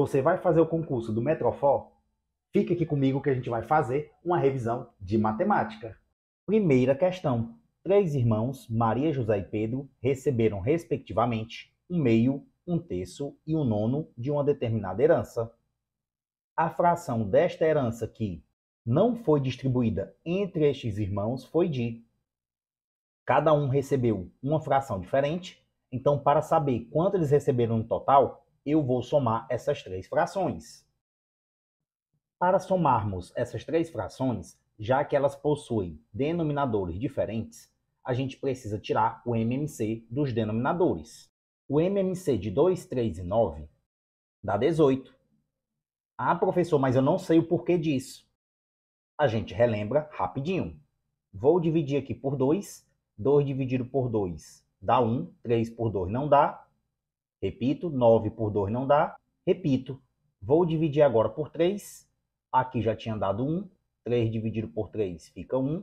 Você vai fazer o concurso do Metrofó? Fica aqui comigo que a gente vai fazer uma revisão de matemática. Primeira questão. Três irmãos, Maria, José e Pedro, receberam, respectivamente, um meio, um terço e um nono de uma determinada herança. A fração desta herança que não foi distribuída entre estes irmãos foi de. Cada um recebeu uma fração diferente, então, para saber quanto eles receberam no total, eu vou somar essas três frações. Para somarmos essas três frações, já que elas possuem denominadores diferentes, a gente precisa tirar o MMC dos denominadores. O MMC de 2, 3 e 9 dá 18. Ah, professor, mas eu não sei o porquê disso. A gente relembra rapidinho. Vou dividir aqui por 2, 2 dividido por 2 dá 1, 3 por 2 não dá, Repito, 9 por 2 não dá. Repito, vou dividir agora por 3. Aqui já tinha dado 1. 3 dividido por 3 fica 1.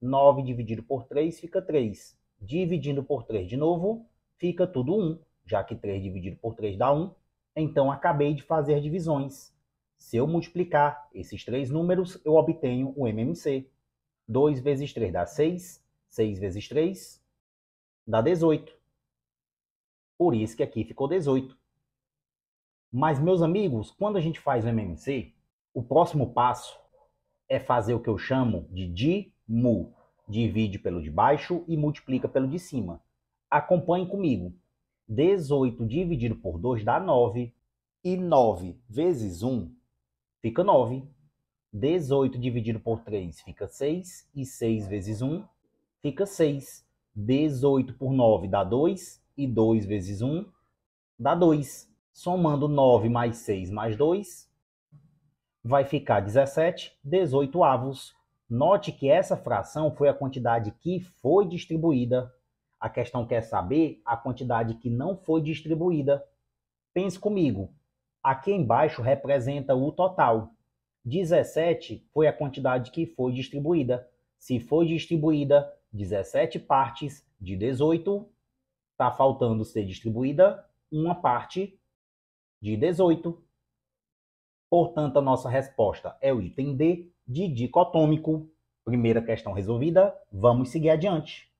9 dividido por 3 fica 3. Dividindo por 3 de novo, fica tudo 1, já que 3 dividido por 3 dá 1. Então, acabei de fazer divisões. Se eu multiplicar esses três números, eu obtenho o MMC. 2 vezes 3 dá 6. 6 vezes 3 dá 18. Por isso que aqui ficou 18. Mas, meus amigos, quando a gente faz o MMC, o próximo passo é fazer o que eu chamo de DIMU. Divide pelo de baixo e multiplica pelo de cima. Acompanhe comigo. 18 dividido por 2 dá 9. E 9 vezes 1 fica 9. 18 dividido por 3 fica 6. E 6 vezes 1 fica 6. 18 por 9 dá 2 e 2 vezes 1 dá 2. Somando 9 mais 6 mais 2, vai ficar 17 18 avos. Note que essa fração foi a quantidade que foi distribuída. A questão quer saber a quantidade que não foi distribuída. Pense comigo. Aqui embaixo representa o total. 17 foi a quantidade que foi distribuída. Se foi distribuída 17 partes de 18, está faltando ser distribuída uma parte de 18. Portanto, a nossa resposta é o item D de dicotômico. Primeira questão resolvida, vamos seguir adiante.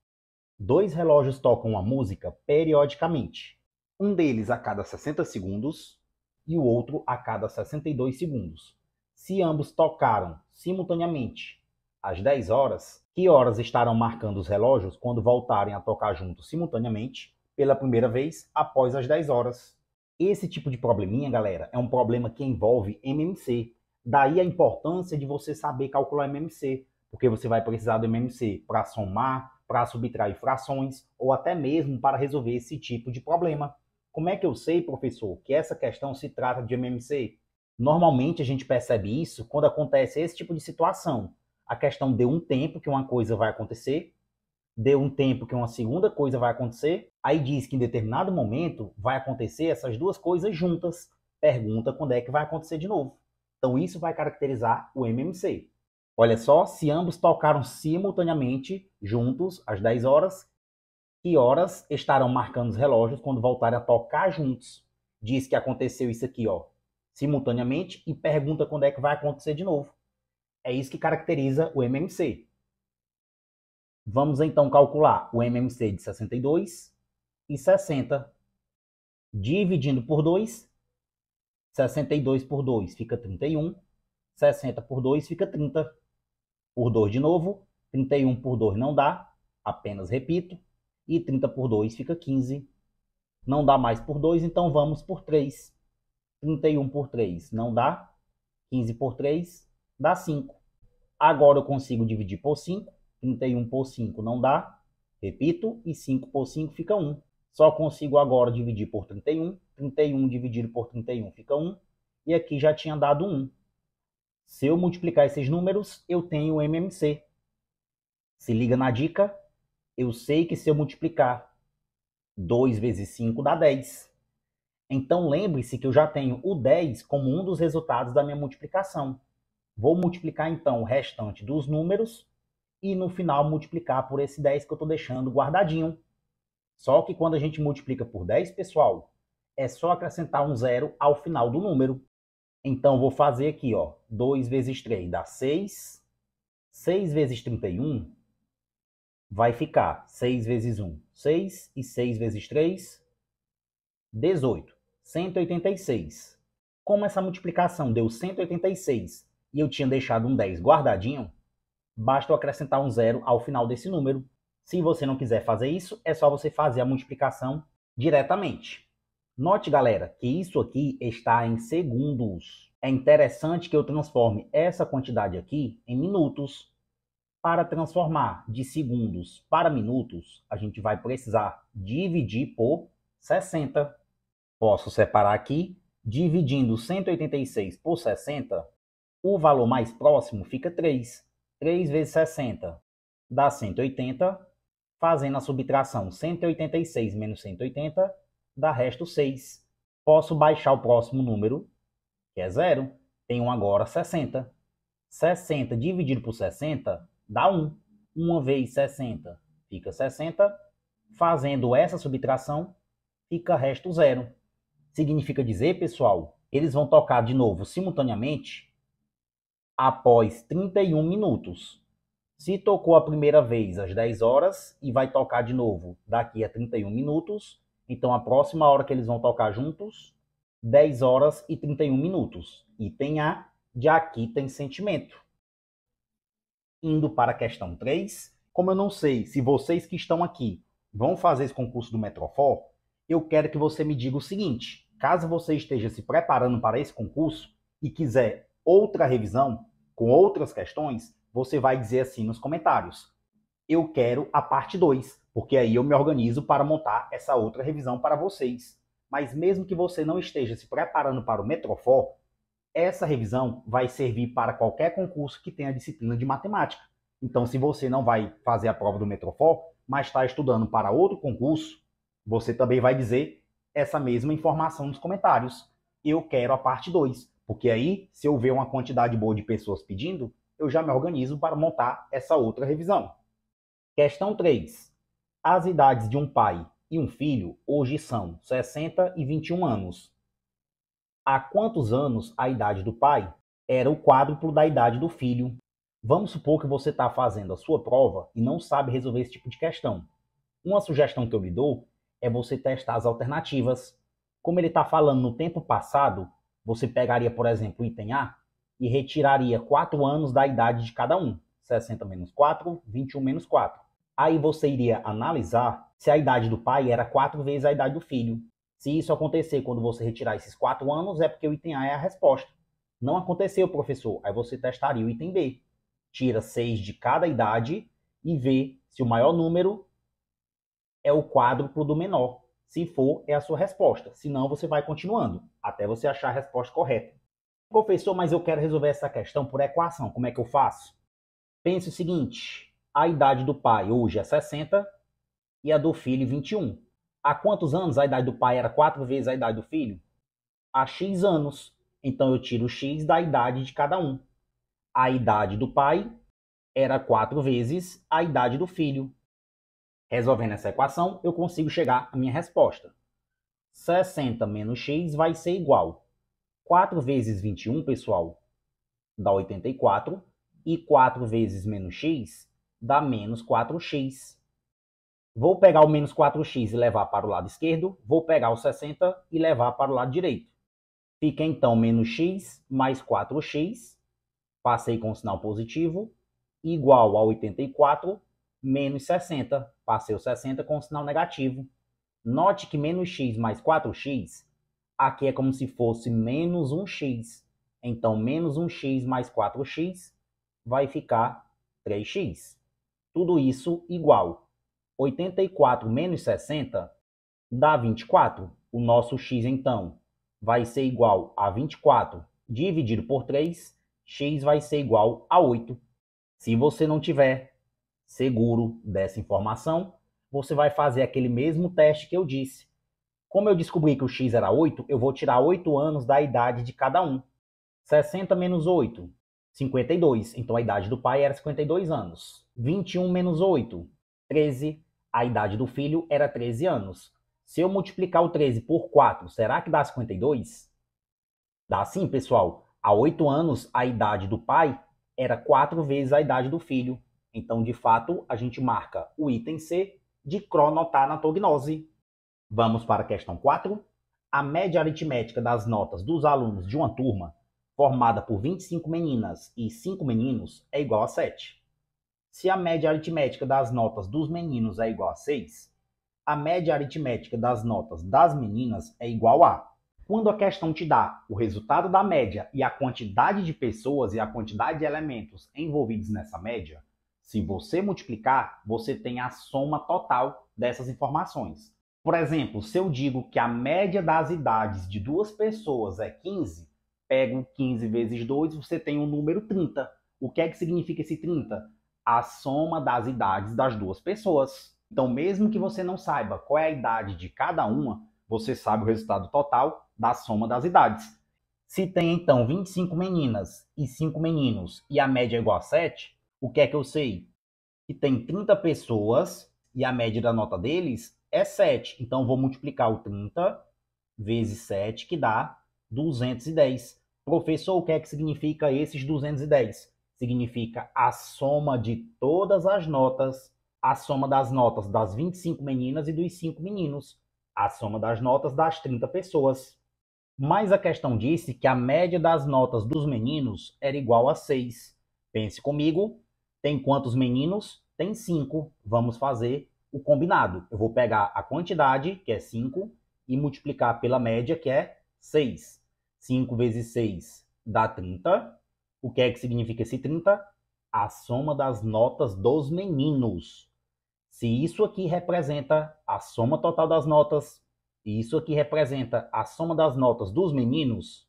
Dois relógios tocam a música periodicamente. Um deles a cada 60 segundos e o outro a cada 62 segundos. Se ambos tocaram simultaneamente às 10 horas, que horas estarão marcando os relógios quando voltarem a tocar juntos simultaneamente? pela primeira vez após as 10 horas. Esse tipo de probleminha, galera, é um problema que envolve MMC. Daí a importância de você saber calcular MMC, porque você vai precisar do MMC para somar, para subtrair frações ou até mesmo para resolver esse tipo de problema. Como é que eu sei, professor, que essa questão se trata de MMC? Normalmente a gente percebe isso quando acontece esse tipo de situação. A questão deu um tempo que uma coisa vai acontecer dê um tempo que uma segunda coisa vai acontecer, aí diz que em determinado momento vai acontecer essas duas coisas juntas. Pergunta quando é que vai acontecer de novo. Então isso vai caracterizar o MMC. Olha só, se ambos tocaram simultaneamente, juntos, às 10 horas, que horas estarão marcando os relógios quando voltarem a tocar juntos? Diz que aconteceu isso aqui, ó, simultaneamente e pergunta quando é que vai acontecer de novo. É isso que caracteriza o MMC. Vamos então calcular o MMC de 62 e 60. Dividindo por 2, 62 por 2 fica 31, 60 por 2 fica 30. Por 2 de novo, 31 por 2 não dá, apenas repito, e 30 por 2 fica 15. Não dá mais por 2, então vamos por 3. 31 por 3 não dá, 15 por 3 dá 5. Agora eu consigo dividir por 5, 31 por 5 não dá, repito, e 5 por 5 fica 1. Só consigo agora dividir por 31, 31 dividido por 31 fica 1, e aqui já tinha dado 1. Se eu multiplicar esses números, eu tenho o MMC. Se liga na dica, eu sei que se eu multiplicar 2 vezes 5 dá 10. Então lembre-se que eu já tenho o 10 como um dos resultados da minha multiplicação. Vou multiplicar então o restante dos números e no final multiplicar por esse 10 que eu estou deixando guardadinho. Só que quando a gente multiplica por 10, pessoal, é só acrescentar um zero ao final do número. Então, vou fazer aqui, ó, 2 vezes 3 dá 6. 6 vezes 31 vai ficar 6 vezes 1, 6. E 6 vezes 3, 18. 186. Como essa multiplicação deu 186 e eu tinha deixado um 10 guardadinho, basta eu acrescentar um zero ao final desse número. Se você não quiser fazer isso, é só você fazer a multiplicação diretamente. Note, galera, que isso aqui está em segundos. É interessante que eu transforme essa quantidade aqui em minutos. Para transformar de segundos para minutos, a gente vai precisar dividir por 60. Posso separar aqui, dividindo 186 por 60, o valor mais próximo fica 3. 3 vezes 60 dá 180. Fazendo a subtração, 186 menos 180 dá resto 6. Posso baixar o próximo número, que é zero. Tenho agora 60. 60 dividido por 60 dá 1. 1 vez 60 fica 60. Fazendo essa subtração, fica resto zero. Significa dizer, pessoal, eles vão tocar de novo simultaneamente após 31 minutos. Se tocou a primeira vez às 10 horas e vai tocar de novo daqui a 31 minutos, então a próxima hora que eles vão tocar juntos, 10 horas e 31 minutos. Item A, de aqui tem sentimento. Indo para a questão 3, como eu não sei se vocês que estão aqui vão fazer esse concurso do Metrofó, eu quero que você me diga o seguinte: caso você esteja se preparando para esse concurso e quiser outra revisão com outras questões, você vai dizer assim nos comentários: eu quero a parte 2, porque aí eu me organizo para montar essa outra revisão para vocês. Mas mesmo que você não esteja se preparando para o Metrofó, essa revisão vai servir para qualquer concurso que tenha disciplina de matemática. Então, se você não vai fazer a prova do Metrofó, mas está estudando para outro concurso, você também vai dizer essa mesma informação nos comentários. Eu quero a parte 2, porque aí, se eu ver uma quantidade boa de pessoas pedindo, eu já me organizo para montar essa outra revisão. Questão 3. As idades de um pai e um filho hoje são 60 e 21 anos. Há quantos anos a idade do pai era o quádruplo da idade do filho? Vamos supor que você está fazendo a sua prova e não sabe resolver esse tipo de questão. Uma sugestão que eu lhe dou é você testar as alternativas. Como ele está falando no tempo passado, você pegaria, por exemplo, o item A e retiraria 4 anos da idade de cada um. 60 menos 4, 21 menos 4. Aí você iria analisar se a idade do pai era 4 vezes a idade do filho. Se isso acontecer quando você retirar esses 4 anos, é porque o item A é a resposta. Não aconteceu, professor. Aí você testaria o item B. Tira 6 de cada idade e vê se o maior número é o quádruplo do menor. Se for, é a sua resposta. Se não, você vai continuando até você achar a resposta correta. Professor, mas eu quero resolver essa questão por equação. Como é que eu faço? Pense o seguinte: a idade do pai hoje é 60 e a do filho 21. Há quantos anos a idade do pai era quatro vezes a idade do filho? Há X anos. Então eu tiro X da idade de cada um. A idade do pai era quatro vezes a idade do filho. Resolvendo essa equação, eu consigo chegar à minha resposta. 60 menos x vai ser igual. 4 vezes 21, pessoal, dá 84. E 4 vezes menos x dá menos 4x. Vou pegar o menos 4x e levar para o lado esquerdo. Vou pegar o 60 e levar para o lado direito. Fica então menos x mais 4x. Passei com o sinal positivo. Igual a 84 menos 60. Passei o 60 com sinal negativo. Note que menos x mais 4x, aqui é como se fosse menos 1x. Então, menos 1x mais 4x vai ficar 3x. Tudo isso igual. 84 menos 60 dá 24. O nosso x, então, vai ser igual a 24 dividido por 3. x vai ser igual a 8. Se você não tiver seguro dessa informação, você vai fazer aquele mesmo teste que eu disse. Como eu descobri que o x era 8, eu vou tirar 8 anos da idade de cada um. 60 menos 8, 52. Então a idade do pai era 52 anos. 21 menos 8, 13. A idade do filho era 13 anos. Se eu multiplicar o 13 por 4, será que dá 52? Dá sim, pessoal. Há 8 anos, a idade do pai era 4 vezes a idade do filho. Então, de fato, a gente marca o item C de cronotar na prognose. Vamos para a questão 4. A média aritmética das notas dos alunos de uma turma, formada por 25 meninas e 5 meninos, é igual a 7. Se a média aritmética das notas dos meninos é igual a 6, a média aritmética das notas das meninas é igual a. Quando a questão te dá o resultado da média e a quantidade de pessoas e a quantidade de elementos envolvidos nessa média, se você multiplicar, você tem a soma total dessas informações. Por exemplo, se eu digo que a média das idades de duas pessoas é 15, pego 15 vezes 2, você tem o um número 30. O que é que significa esse 30? A soma das idades das duas pessoas. Então, mesmo que você não saiba qual é a idade de cada uma, você sabe o resultado total da soma das idades. Se tem então 25 meninas e 5 meninos e a média é igual a 7, o que é que eu sei? Que tem 30 pessoas e a média da nota deles é 7. Então, vou multiplicar o 30 vezes 7, que dá 210. Professor, o que é que significa esses 210? Significa a soma de todas as notas, a soma das notas das 25 meninas e dos 5 meninos, a soma das notas das 30 pessoas. Mas a questão disse é que a média das notas dos meninos era igual a 6. Pense comigo, tem quantos meninos? Tem cinco. Vamos fazer o combinado. Eu vou pegar a quantidade, que é 5, e multiplicar pela média, que é 6. 5 vezes 6 dá 30. O que é que significa esse 30? A soma das notas dos meninos. Se isso aqui representa a soma total das notas, e isso aqui representa a soma das notas dos meninos,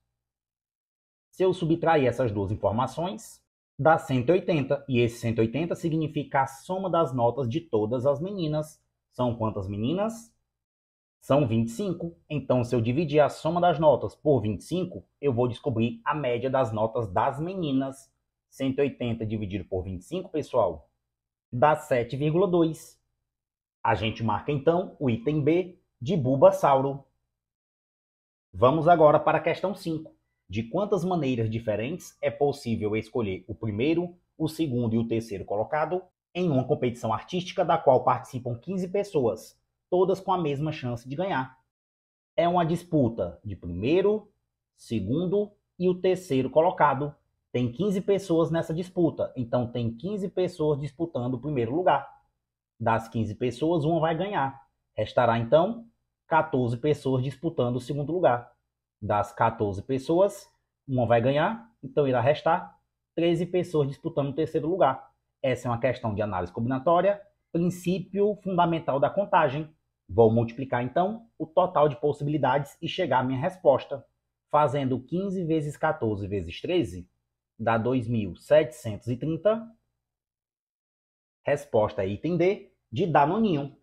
se eu subtrair essas duas informações, dá 180, e esse 180 significa a soma das notas de todas as meninas. São quantas meninas? São 25. Então, se eu dividir a soma das notas por 25, eu vou descobrir a média das notas das meninas. 180 dividido por 25, pessoal, dá 7,2. A gente marca então o item B de Bulbasauro. Vamos agora para a questão 5 de quantas maneiras diferentes é possível escolher o primeiro, o segundo e o terceiro colocado em uma competição artística da qual participam 15 pessoas, todas com a mesma chance de ganhar. É uma disputa de primeiro, segundo e o terceiro colocado. Tem 15 pessoas nessa disputa, então tem 15 pessoas disputando o primeiro lugar. Das 15 pessoas, uma vai ganhar. Restará então 14 pessoas disputando o segundo lugar das 14 pessoas, uma vai ganhar, então irá restar 13 pessoas disputando o terceiro lugar. Essa é uma questão de análise combinatória, princípio fundamental da contagem. Vou multiplicar então o total de possibilidades e chegar à minha resposta. Fazendo 15 vezes 14 vezes 13 dá 2730. Resposta é item D de Danoninho.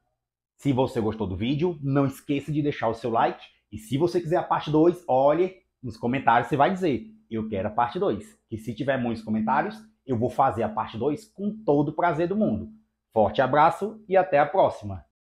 Se você gostou do vídeo, não esqueça de deixar o seu like e se você quiser a parte 2, olhe nos comentários, você vai dizer, eu quero a parte 2. Que se tiver muitos comentários, eu vou fazer a parte 2 com todo o prazer do mundo. Forte abraço e até a próxima!